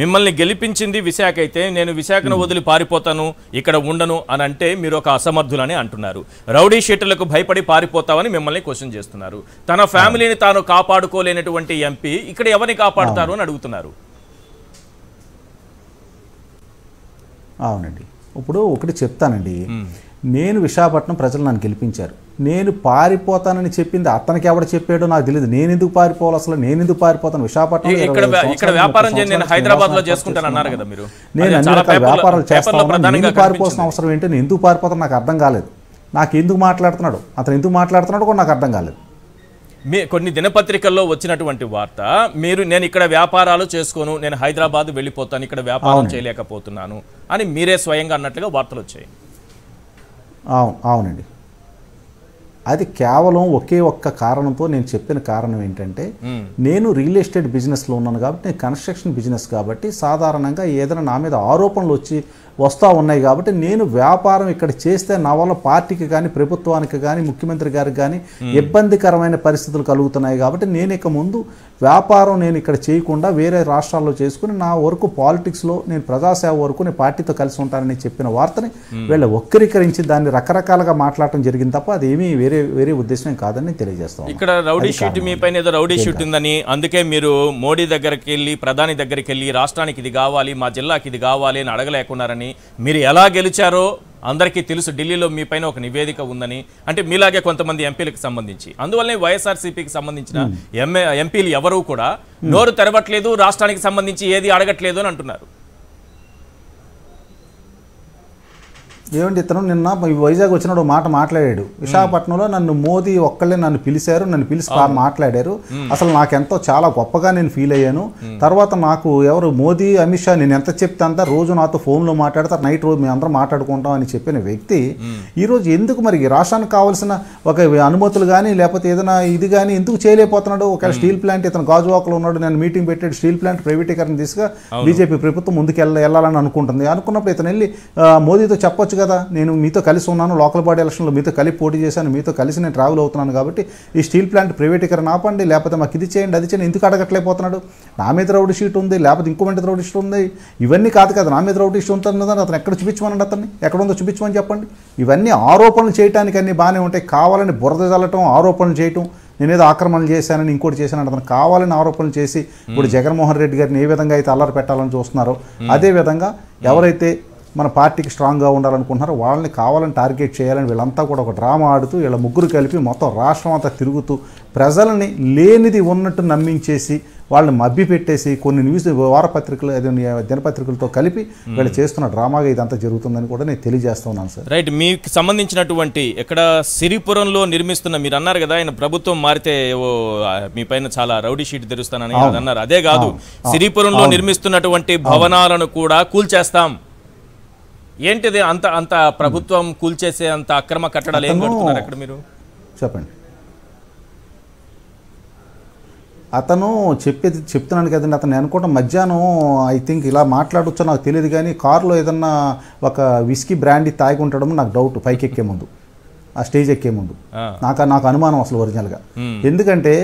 మిమ్మల్ని గెలిపించింది విశాఖ అయితే నేను విశాఖను hmm. వదిలి పారిపోతాను ఇక్కడ ఉండను అని అంటే మీరు ఒక అసమర్థులని అంటున్నారు రౌడీ షీటర్లకు భయపడి పారిపోతామని మిమ్మల్ని క్వశ్చన్ చేస్తున్నారు తన hmm. ఫ్యామిలీని తాను కాపాడుకోలేనటువంటి ఎంపీ ఇక్కడ ఎవరిని కాపాడుతారు hmm. అని అడుగుతున్నారు అవునండి ఇప్పుడు ఒకటి చెప్తానండి నేను విశాఖపట్నం ప్రజలు నన్ను గెలిపించారు నేను పారిపోతానని చెప్పింది అతనికి ఎవడ చెప్పాడో నాకు తెలియదు నేను ఎందుకు పారిపోవాలి అసలు నేను ఎందుకు పారిపోతాను విశాఖపట్నం వ్యాపారం నేను అన్ని రకాల వ్యాపారాలు చేస్తాను నేను పారిపోవాల్సిన అవసరం ఏంటి నేను ఎందుకు పారిపోతాను నాకు అర్థం కాలేదు నాకు ఎందుకు మాట్లాడుతున్నాడు అతను ఎందుకు మాట్లాడుతున్నాడు కూడా నాకు అర్థం కాలేదు మీ కొన్ని దినపత్రికల్లో వచ్చినటువంటి వార్త మీరు నేను ఇక్కడ వ్యాపారాలు చేసుకోను నేను హైదరాబాద్ వెళ్ళిపోతాను ఇక్కడ వ్యాపారం చేయలేకపోతున్నాను అని మీరే స్వయంగా అన్నట్లుగా వార్తలు వచ్చాయి అవునండి అది కేవలం ఒకే ఒక్క కారణంతో నేను చెప్పిన కారణం ఏంటంటే నేను రియల్ ఎస్టేట్ బిజినెస్లో ఉన్నాను కాబట్టి నేను కన్స్ట్రక్షన్ బిజినెస్ కాబట్టి సాధారణంగా ఏదైనా నా మీద ఆరోపణలు వచ్చి వస్తూ ఉన్నాయి కాబట్టి నేను వ్యాపారం ఇక్కడ చేస్తే నా వల్ల పార్టీకి కానీ ప్రభుత్వానికి కానీ ముఖ్యమంత్రి గారికి కానీ ఇబ్బందికరమైన పరిస్థితులు కలుగుతున్నాయి కాబట్టి నేను ఇక ముందు వ్యాపారం నేను ఇక్కడ చేయకుండా వేరే రాష్ట్రాల్లో చేసుకుని నా వరకు పాలిటిక్స్లో నేను ప్రజాసేవ వరకు నేను పార్టీతో కలిసి ఉంటానని చెప్పిన వార్తని వీళ్ళు వక్రీకరించి దాన్ని రకరకాలుగా మాట్లాడటం జరిగింది తప్ప అది ఏమీ వేరే వేరే వేరే ఉద్దేశమే కాదని తెలియజేస్తాం ఇక్కడ రౌడీ షీట్ మీ పైన ఏదో రౌడీ షీట్ ఉందని అందుకే మీరు మోడీ దగ్గరికి వెళ్ళి ప్రధాని దగ్గరికి వెళ్ళి రాష్ట్రానికి ఇది కావాలి మా జిల్లాకి ఇది కావాలి అని అడగలేకున్నారని మీరు ఎలా గెలిచారో అందరికీ తెలుసు ఢిల్లీలో మీ పైన ఒక నివేదిక ఉందని అంటే మీలాగే కొంతమంది ఎంపీలకు సంబంధించి అందువల్లనే వైఎస్ఆర్సీపీకి సంబంధించిన ఎంఏ ఎంపీలు ఎవరూ కూడా నోరు తెరవట్లేదు రాష్ట్రానికి సంబంధించి ఏది అడగట్లేదు అని అంటున్నారు ఏమంటే ఇతను నిన్న వైజాగ్ వచ్చినప్పుడు మాట మాట్లాడాడు విశాఖపట్నంలో నన్ను మోదీ ఒక్కళ్ళే నన్ను పిలిచారు నన్ను పిలిచి మాట్లాడారు అసలు నాకెంతో చాలా గొప్పగా నేను ఫీల్ అయ్యాను తర్వాత నాకు ఎవరు మోదీ అమిత్ షా నేను ఎంత చెప్తే అంతా రోజు నాతో ఫోన్లో మాట్లాడతారు నైట్ రోజు మేమందరం మాట్లాడుకుంటాం అని చెప్పిన వ్యక్తి ఈరోజు ఎందుకు మరి రాష్ట్రానికి కావాల్సిన ఒక అనుమతులు కానీ లేకపోతే ఏదైనా ఇది కానీ ఎందుకు చేయలేకపోతున్నాడు ఒకవేళ స్టీల్ ప్లాంట్ ఇతను గాజువాకలో ఉన్నాడు నేను మీటింగ్ పెట్టాడు స్టీల్ ప్లాంట్ ప్రైవేటీకరణ తీసుగా బీజేపీ ప్రభుత్వం ముందుకు వెళ్ళాలని అనుకుంటుంది అనుకున్నప్పుడు ఇతను వెళ్ళి మోదీతో చెప్పొచ్చు కదా నేను మీతో కలిసి ఉన్నాను లోకల్ బాడీ ఎలక్షన్లో మీతో కలిసి పోటీ చేశాను మీతో కలిసి నేను ట్రావెల్ అవుతున్నాను కాబట్టి ఈ స్టీల్ ప్లాంట్ ప్రైవేటీకరణ ఆపండి లేకపోతే మాకు ఇది చేయండి అది చేయండి ఎందుకు అడగట్లేకపోతున్నాడు నా మీద రౌడ్ షీట్ ఉంది లేకపోతే ఇంకో మీద రౌడ్ షీట్ ఉంది ఇవన్నీ కాదు కదా నా మీద రౌడ్ షీట్ ఉంటుంది కదా అతను ఎక్కడ చూపించమనండి అతన్ని ఎక్కడ ఉందో చూపించమని చెప్పండి ఇవన్నీ ఆరోపణలు చేయడానికి అన్ని బాగానే ఉంటాయి కావాలని బురద చల్లటం ఆరోపణలు చేయటం నేనేదో ఆక్రమణలు చేశానని ఇంకోటి చేశానని అతను కావాలని ఆరోపణలు చేసి ఇప్పుడు జగన్మోహన్ రెడ్డి గారిని ఏ విధంగా అయితే అల్లరి పెట్టాలని చూస్తున్నారో అదేవిధంగా ఎవరైతే మన పార్టీకి స్ట్రాంగ్గా ఉండాలనుకుంటున్నారు వాళ్ళని కావాలని టార్గెట్ చేయాలని వీళ్ళంతా కూడా ఒక డ్రామా ఆడుతూ వీళ్ళ ముగ్గురు కలిపి మొత్తం రాష్ట్రం అంతా తిరుగుతూ ప్రజలని లేనిది ఉన్నట్టు నమ్మించేసి వాళ్ళని మబ్బి పెట్టేసి కొన్ని న్యూస్ వారపత్రికలు దినపత్రికలతో కలిపి వీళ్ళు చేస్తున్న డ్రామాగా ఇదంతా జరుగుతుందని కూడా నేను తెలియజేస్తున్నాను సార్ రైట్ మీకు సంబంధించినటువంటి ఇక్కడ సిరిపురంలో నిర్మిస్తున్న మీరు అన్నారు కదా ఆయన ప్రభుత్వం మారితే ఓ మీ పైన చాలా రౌడీ షీట్ తెరుస్తానని అన్నారు అదే కాదు సిరిపురంలో నిర్మిస్తున్నటువంటి భవనాలను కూడా కూల్చేస్తాం ఏంటిది అంత అంత ప్రభుత్వం కూల్చేసే అంత అక్రమ కట్టడాలు ఏం కడుతున్నారు అక్కడ మీరు చెప్పండి అతను చెప్పేది చెప్తున్నాను కదండి అతను అనుకోవడం మధ్యాహ్నం ఐ థింక్ ఇలా మాట్లాడొచ్చో నాకు తెలియదు కానీ కారులో ఏదన్నా ఒక విస్కీ బ్రాండీ తాగి ఉండడం నాకు డౌట్ పైకి ఎక్కే ముందు ఆ స్టేజ్ ఎక్కే ముందు నాకు నాకు అనుమానం అసలు ఒరిజినల్గా ఎందుకంటే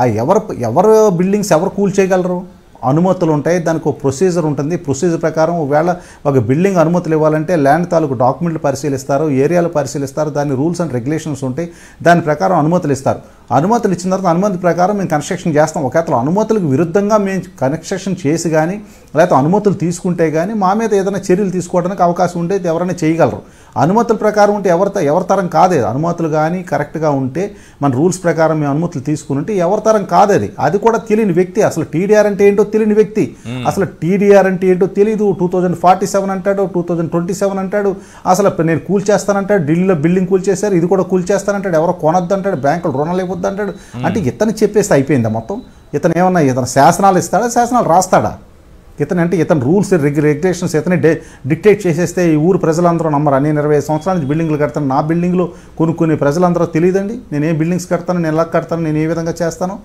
ఆ ఎవరు ఎవరు బిల్డింగ్స్ ఎవరు కూల్ చేయగలరు అనుమతులు ఉంటాయి దానికి ఒక ప్రొసీజర్ ఉంటుంది ప్రొసీజర్ ప్రకారం ఒకవేళ ఒక బిల్డింగ్ అనుమతులు ఇవ్వాలంటే ల్యాండ్ తాలూకు డాక్యుమెంట్లు పరిశీలిస్తారు ఏరియాలు పరిశీలిస్తారు దాని రూల్స్ అండ్ రెగ్యులేషన్స్ ఉంటాయి దాని ప్రకారం అనుమతులు ఇస్తారు అనుమతులు ఇచ్చిన తర్వాత అనుమతి ప్రకారం మేము కన్స్ట్రక్షన్ చేస్తాం ఒకవేళ అనుమతులకు విరుద్ధంగా మేము కన్స్ట్రక్షన్ చేసి కానీ లేకపోతే అనుమతులు తీసుకుంటే కానీ మా మీద ఏదైనా చర్యలు తీసుకోవడానికి అవకాశం ఉంటే ఎవరైనా చేయగలరు అనుమతుల ప్రకారం ఉంటే ఎవరి ఎవరి తరం కాదే అనుమతులు కానీ కరెక్ట్గా ఉంటే మన రూల్స్ ప్రకారం మేము అనుమతులు తీసుకుని ఉంటే ఎవరి తరం కాదది అది కూడా తెలియని వ్యక్తి అసలు టీడీఆర్ అంటే ఏంటో తెలియని వ్యక్తి అసలు టీడీఆర్ అంటే ఏంటో తెలియదు టూ థౌజండ్ ఫార్టీ సెవెన్ అంటాడు టూ థౌజండ్ ట్వంటీ సెవెన్ అంటాడు అసలు నేను కూల్ చేస్తానంటాడు ఢిల్లీలో బిల్డింగ్ కూల్ చేశారు ఇది కూడా కూల్ చేస్తానంటాడు ఎవరో కొనద్దు అంటాడు బ్యాంకులు రుణాలు వద్దు అంటాడు అంటే ఇతను చెప్పేస్తే అయిపోయిందా మొత్తం ఇతను ఏమన్నా ఇతను శాసనాలు ఇస్తాడా శాసనాలు రాస్తాడా ఇతను అంటే ఇతను రూల్స్ రెగ్యులేషన్స్ ఇతనే డిక్టేట్ చేసేస్తే ఈ ఊరు ప్రజలందరూ నమ్మరు నేను ఇరవై సంవత్సరాల నుంచి బిల్డింగ్లు కడతాను నా బిల్డింగ్లో కొన్ని కొన్ని ప్రజలందరూ తెలియదండి నేను ఏ బిల్డింగ్స్ కడతాను నేను ఎలా కడతాను నేను ఏ విధంగా చేస్తాను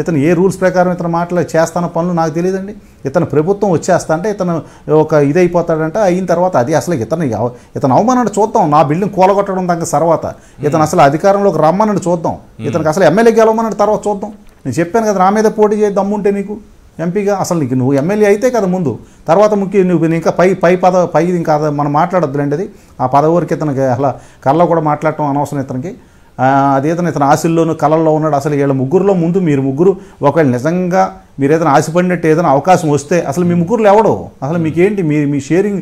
ఇతను ఏ రూల్స్ ప్రకారం ఇతను మాట్లాడి చేస్తాన పనులు నాకు తెలియదండి ఇతను ప్రభుత్వం వచ్చేస్తా అంటే ఇతను ఒక ఇదైపోతాడంటే అయిన తర్వాత అది అసలు ఇతను ఇతను అవమానాన్ని చూద్దాం నా బిల్డింగ్ కూలగొట్టడం దానికి తర్వాత ఇతను అసలు అధికారంలోకి రమ్మనని చూద్దాం ఇతనికి అసలు ఎమ్మెల్యే గెలవమని తర్వాత చూద్దాం నేను చెప్పాను కదా నా మీద పోటీ చేయి దమ్ముంటే నీకు ఎంపీగా అసలు నీకు నువ్వు ఎమ్మెల్యే అయితే కదా ముందు తర్వాత ముఖ్య నువ్వు ఇంకా పై పై పద పై ఇంకా మనం మాట్లాడొద్దులేండి అది ఆ పదవరికి ఇతనికి అలా కళ్ళ కూడా మాట్లాడటం అనవసరం ఇతనికి అదేతను ఇతను ఆశల్లోనూ కళల్లో ఉన్నాడు అసలు వీళ్ళ ముగ్గురులో ముందు మీరు ముగ్గురు ఒకవేళ నిజంగా మీరు ఏదైనా ఆశపడినట్టు ఏదైనా అవకాశం వస్తే అసలు మీ ముగ్గురులో ఎవడు అసలు మీకేంటి మీ మీ షేరింగ్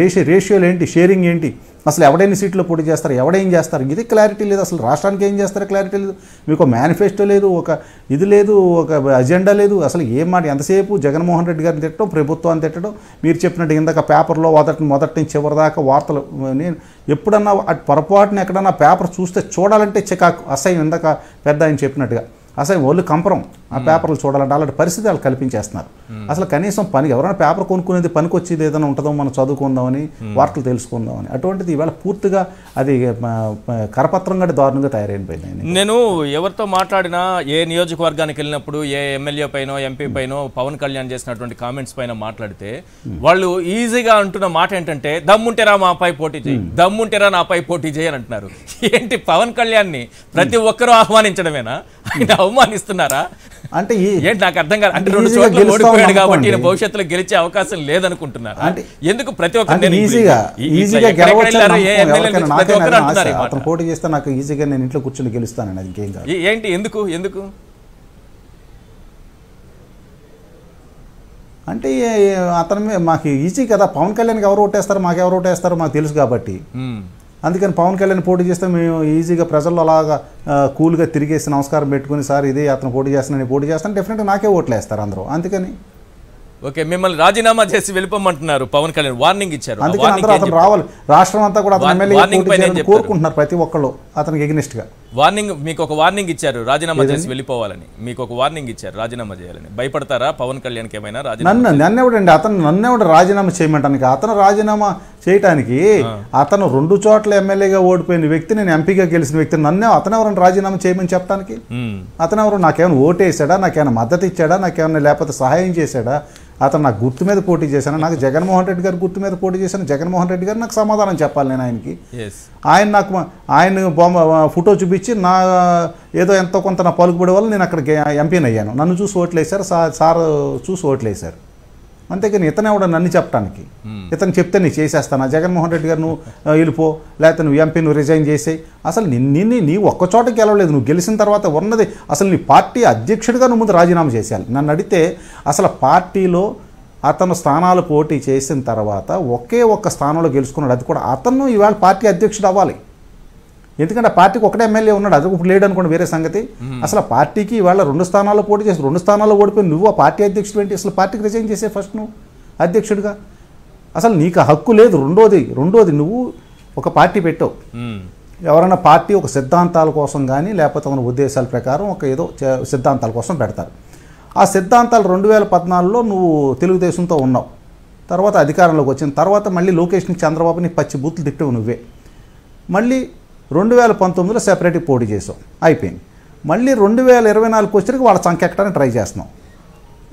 రేషియో రేషియోలు ఏంటి షేరింగ్ ఏంటి అసలు ఎవడైనా సీట్లో పోటీ చేస్తారు ఎవడేం చేస్తారు ఇది క్లారిటీ లేదు అసలు రాష్ట్రానికి ఏం చేస్తారో క్లారిటీ లేదు మీకు మేనిఫెస్టో లేదు ఒక ఇది లేదు ఒక అజెండా లేదు అసలు ఏం మాట ఎంతసేపు జగన్మోహన్ రెడ్డి గారిని తిట్టడం ప్రభుత్వాన్ని తిట్టడం మీరు చెప్పినట్టు ఇందాక పేపర్లో మొదటి మొదటి నుంచి చివరిదాకా వార్తలు నేను ఎప్పుడన్నా పొరపాటున ఎక్కడన్నా పేపర్ చూస్తే చూడాలంటే చికాకు అసహ్యం ఇందాక పెద్ద ఆయన చెప్పినట్టుగా అసహ్యం ఒళ్ళు కంపరం ఆ పేపర్లు చూడాలంటే అలాంటి పరిస్థితి వాళ్ళు కల్పించేస్తున్నారు అసలు కనీసం పని ఎవరైనా పేపర్ కొనుక్కునేది పనికి వచ్చేది ఏదైనా ఉంటుందో మనం చదువుకుందామని వార్తలు తెలుసుకుందామని అటువంటిది ఇవాళ పూర్తిగా అది కరపత్రం గడి దారుణంగా తయారైపోయింది నేను ఎవరితో మాట్లాడినా ఏ నియోజకవర్గానికి వెళ్ళినప్పుడు ఏ ఎమ్మెల్యే పైన ఎంపీ పైన పవన్ కళ్యాణ్ చేసినటువంటి కామెంట్స్ పైన మాట్లాడితే వాళ్ళు ఈజీగా అంటున్న మాట ఏంటంటే దమ్ముంటేరా మాపై పోటీ చేయి దమ్ముంటేరా నాపై పోటీ చేయని అంటున్నారు ఏంటి పవన్ కళ్యాణ్ ని ప్రతి ఒక్కరూ ఆహ్వానించడమేనా ఆయన అవమానిస్తున్నారా అంటే ఏంటి నాకు అర్థం కాదు అంటే రెండు చోట్ల ఓడిపోయాడు కాబట్టి భవిష్యత్తులో గెలిచే అవకాశం లేదనుకుంటున్నారు అంటే ఎందుకు ప్రతి ఒక్కరు ఈజీగా అతను పోటీ చేస్తే నాకు ఈజీగా నేను ఇంట్లో కూర్చొని గెలుస్తాను అది ఇంకేం కాదు ఏంటి ఎందుకు ఎందుకు అంటే అతను మాకు ఈజీ కదా పవన్ కళ్యాణ్కి ఎవరు ఓటేస్తారు మాకు ఎవరు ఓటేస్తారు మాకు తెలుసు కాబట్టి అందుకని పవన్ కళ్యాణ్ పోటీ చేస్తే మేము ఈజీగా ప్రజల్లో అలాగా కూల్గా తిరిగేసి నమస్కారం పెట్టుకుని సార్ ఇదే అతను పోటీ చేస్తానని పోటీ చేస్తాను డెఫినెట్గా నాకే ఓట్లు వేస్తారు అందరూ అందుకని ఓకే మిమ్మల్ని రాజీనామా చేసి వెళ్ళిపోమంటున్నారు పవన్ కళ్యాణ్ వార్నింగ్ ఇచ్చారు అందుకని అందరూ అతను రావాలి రాష్ట్రం అంతా కూడా కోరుకుంటున్నారు ప్రతి ఒక్కళ్ళు అతనికి ఎగ్నిస్ట్గా వార్నింగ్ మీకు ఒక వార్నింగ్ ఇచ్చారు రాజీనామా చేసి వెళ్ళిపోవాలని మీకు ఒక వార్నింగ్ ఇచ్చారు రాజీనామా చేయాలని భయపడతారా పవన్ కళ్యాణ్కి ఏమైనా నన్ను నన్నెవడండి అతను నన్నెవడు రాజీనామా చేయమంటానికి అతను రాజీనామా చేయటానికి అతను రెండు చోట్ల ఎమ్మెల్యేగా ఓడిపోయిన వ్యక్తి నేను ఎంపీగా గెలిచిన వ్యక్తి నన్నే అతను ఎవరైనా రాజీనామా చేయమని చెప్పడానికి అతను ఎవరు నాకేమైనా ఓటేసాడా నాకేమైనా మద్దతు ఇచ్చాడా నాకేమైనా లేకపోతే సహాయం చేశాడా అతను నాకు గుర్తు మీద పోటీ చేశాను నాకు జగన్మోహన్ రెడ్డి గారు గుర్తు మీద పోటీ చేశాను జగన్మోహన్ రెడ్డి గారు నాకు సమాధానం చెప్పాలి నేను ఆయనకి ఆయన నాకు ఆయన బొమ్మ ఫోటో చూపించి నా ఏదో ఎంతో కొంత నా పలుకుబడి వల్ల నేను అక్కడికి ఎంపీని అయ్యాను నన్ను చూసి వేశారు సార్ చూసి వేశారు అంతేకాని ఇతను ఎవడ నన్ను చెప్పడానికి ఇతను చెప్తే నీ చేసేస్తాను జగన్మోహన్ రెడ్డి గారు నువ్వు వెళ్ళిపో లేకపోతే నువ్వు ఎంపీ నువ్వు రిజైన్ చేసే అసలు నిన్ను నీ ఒక్కచోట గెలవలేదు నువ్వు గెలిచిన తర్వాత ఉన్నది అసలు నీ పార్టీ అధ్యక్షుడిగా నువ్వు ముందు రాజీనామా చేసేయాలి నన్ను అడిగితే అసలు పార్టీలో అతను స్థానాలు పోటీ చేసిన తర్వాత ఒకే ఒక్క స్థానంలో గెలుచుకున్నాడు అది కూడా అతను ఈవేళ పార్టీ అధ్యక్షుడు అవ్వాలి ఎందుకంటే పార్టీకి ఒకటే ఎమ్మెల్యే ఉన్నాడు అది ఇప్పుడు లేడు అనుకోండి వేరే సంగతి అసలు పార్టీకి వాళ్ళ రెండు స్థానాల్లో పోటీ చేసి రెండు స్థానాల్లో ఓడిపోయి నువ్వు ఆ పార్టీ అధ్యక్షుడు ఏంటి అసలు పార్టీకి రిజైన్ చేసే ఫస్ట్ నువ్వు అధ్యక్షుడిగా అసలు నీకు హక్కు లేదు రెండోది రెండోది నువ్వు ఒక పార్టీ పెట్టావు ఎవరైనా పార్టీ ఒక సిద్ధాంతాల కోసం కానీ లేకపోతే మన ఉద్దేశాల ప్రకారం ఒక ఏదో సిద్ధాంతాల కోసం పెడతారు ఆ సిద్ధాంతాలు రెండు వేల పద్నాలుగులో నువ్వు తెలుగుదేశంతో ఉన్నావు తర్వాత అధికారంలోకి వచ్చిన తర్వాత మళ్ళీ లోకేష్ని చంద్రబాబుని పచ్చి బూతులు తిట్టవు నువ్వే మళ్ళీ రెండు వేల పంతొమ్మిదిలో సెపరేట్గా పోటీ చేసాం అయిపోయింది మళ్ళీ రెండు వేల ఇరవై నాలుగు వచ్చరికి వాళ్ళ ఎక్కడానికి ట్రై చేస్తున్నాం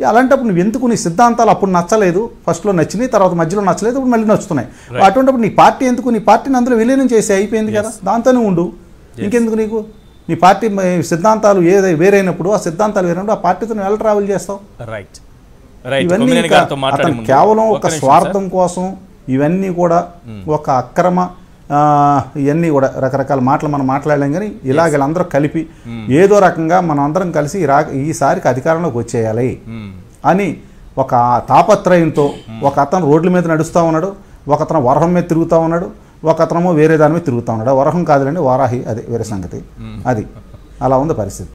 అలాంటప్పుడు నువ్వు ఎందుకు నీ సిద్ధాంతాలు అప్పుడు నచ్చలేదు ఫస్ట్లో నచ్చినాయి తర్వాత మధ్యలో నచ్చలేదు ఇప్పుడు మళ్ళీ నచ్చుతున్నాయి అటువంటిప్పుడు నీ పార్టీ ఎందుకు నీ పార్టీని అందులో విలీనం చేసి అయిపోయింది కదా దాంతోనే ఉండు ఇంకెందుకు నీకు నీ పార్టీ సిద్ధాంతాలు ఏదై వేరైనప్పుడు ఆ సిద్ధాంతాలు వేరైనప్పుడు ఆ పార్టీతో నువ్వు ఎలా ట్రావెల్ చేస్తావు రైట్ ఇవన్నీ కేవలం ఒక స్వార్థం కోసం ఇవన్నీ కూడా hmm. ఒక అక్రమ ఇవన్నీ కూడా రకరకాల మాటలు మనం మాట్లాడలేం కానీ ఇలాగ వీళ్ళందరూ కలిపి hmm. ఏదో రకంగా మనం అందరం కలిసి రా ఈసారికి అధికారంలోకి వచ్చేయాలి hmm. అని ఒక తాపత్రయంతో hmm. ఒక అతను రోడ్ల మీద నడుస్తూ ఉన్నాడు ఒక అతను వరహం మీద తిరుగుతూ ఉన్నాడు ఒక అతనమో వేరే దాని మీద తిరుగుతూ ఉన్నాడు వరహం కాదులేండి వారాహి అదే వేరే సంగతి అది అలా ఉంది పరిస్థితి